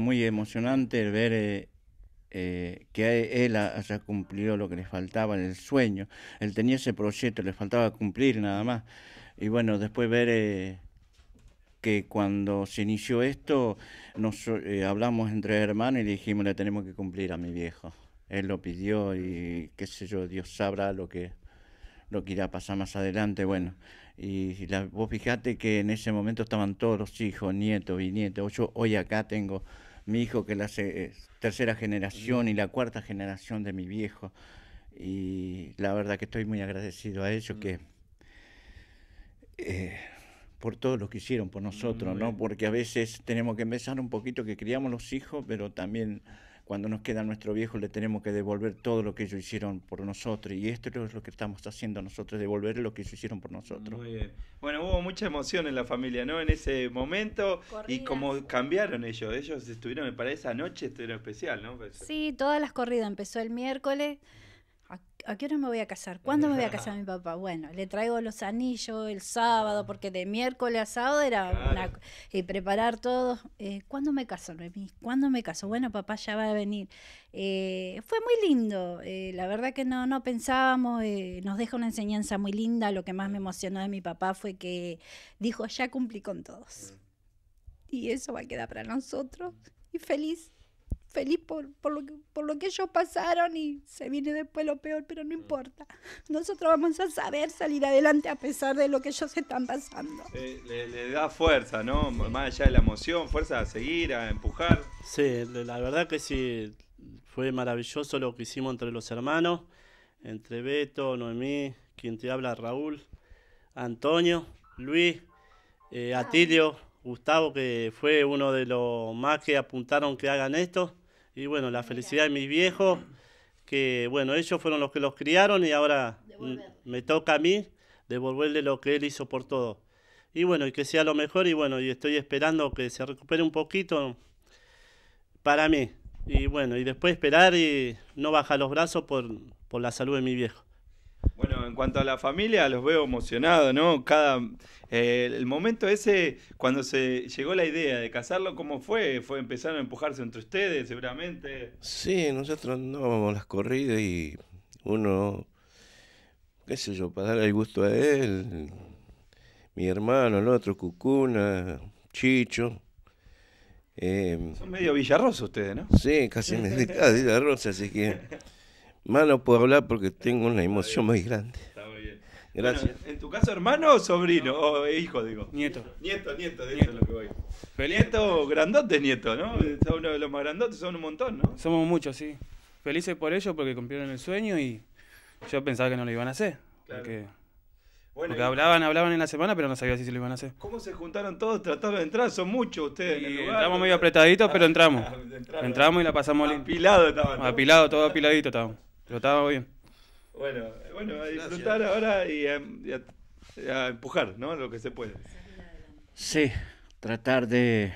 Muy emocionante el ver eh, eh, que él haya cumplido lo que le faltaba en el sueño. Él tenía ese proyecto, le faltaba cumplir nada más. Y bueno, después ver eh, que cuando se inició esto, nos hablamos entre hermanos y dijimos, le tenemos que cumplir a mi viejo. Él lo pidió y qué sé yo, Dios sabrá lo que lo que irá a pasar más adelante, bueno. Y la, vos fijate que en ese momento estaban todos los hijos, nietos, nietos Yo hoy acá tengo mi hijo que la eh, tercera generación y la cuarta generación de mi viejo. Y la verdad que estoy muy agradecido a ellos mm. que eh, por todo lo que hicieron por nosotros, mm, ¿no? Eh. Porque a veces tenemos que empezar un poquito que criamos los hijos, pero también cuando nos queda nuestro viejo le tenemos que devolver todo lo que ellos hicieron por nosotros y esto es lo que estamos haciendo nosotros, devolver lo que ellos hicieron por nosotros. Muy bien. Bueno, hubo mucha emoción en la familia, ¿no? En ese momento y cómo cambiaron ellos. Ellos estuvieron, para esa noche, esto era especial, ¿no? Pues, sí, todas las corridas. Empezó el miércoles. ¿a, qué hora me voy a casar? ¿Cuándo me voy a casar mi papá? Bueno, le traigo los anillos el sábado, ah. porque de miércoles a sábado era preparar todo. Eh, ¿Cuándo me caso, Remy? ¿Cuándo me caso? Bueno, papá ya va a venir. Eh, fue muy lindo, eh, la verdad que no, no pensábamos, nos deja una enseñanza muy linda. Lo que más me emocionó de mi papá fue que dijo, ya cumplí con todos. Mm. Y eso va a quedar para nosotros. Y feliz feliz por, por, lo que, por lo que ellos pasaron y se viene después lo peor, pero no mm. importa. Nosotros vamos a saber salir adelante a pesar de lo que ellos están pasando. le, da fuerza, ¿no? Más allá de la emoción, fuerza a seguir, a empujar. Sí, la verdad que sí, fue maravilloso lo que hicimos entre los hermanos, entre Beto, Noemí, quien te habla, Raúl, Antonio, Luis, eh, Atilio. Gustavo, que fue uno de los más que apuntaron que hagan esto. Y bueno, la felicidad de mi viejo, que bueno, ellos fueron los que los criaron y ahora me toca a mí devolverle lo que él hizo por todo. Y bueno, y que sea lo mejor y bueno, y estoy esperando que se recupere un poquito para mí. Y bueno, y después esperar y no bajar los brazos por, por la salud de mi viejo en cuanto a la familia, los veo emocionados, ¿no? Cada, eh, el momento ese, cuando se llegó la idea de casarlo, ¿cómo fue? ¿Fue empezar a empujarse entre ustedes, seguramente? Sí, nosotros andábamos las corridas y uno, qué sé yo, para darle el gusto a él, mi hermano, el otro, Cucuna, Chicho. Eh, Son medio villarrosos ustedes, ¿no? Sí, casi villarrosos, así que... Hermano, puedo hablar porque tengo una emoción muy grande. Está bien. Gracias. ¿En tu caso, hermano o sobrino? O hijo, digo. Nieto. Nieto, nieto, de lo que voy. grandote nieto, ¿no? Son uno de los más grandotes, son un montón, ¿no? Somos muchos, sí. Felices por ello porque cumplieron el sueño y yo pensaba que no lo iban a hacer. Porque, bueno, hablaban, hablaban en la semana, pero no sabía si se lo iban a hacer. ¿Cómo se juntaron todos? Trataron de entrar, son muchos ustedes. Y entramos medio apretaditos, pero entramos. entramos y la pasamos limpia. Apilado estaban. Apilado, todo apiladito estábamos estaba bien. Bueno, bueno, a disfrutar ahora em, y, a, empujar, ¿no? Lo que se puede. Sí, tratar de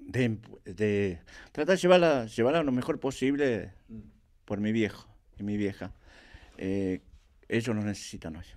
de, tratar de llevarla, llevarla lo mejor posible por mi viejo y mi vieja. Eh, ellos lo necesitan hoy.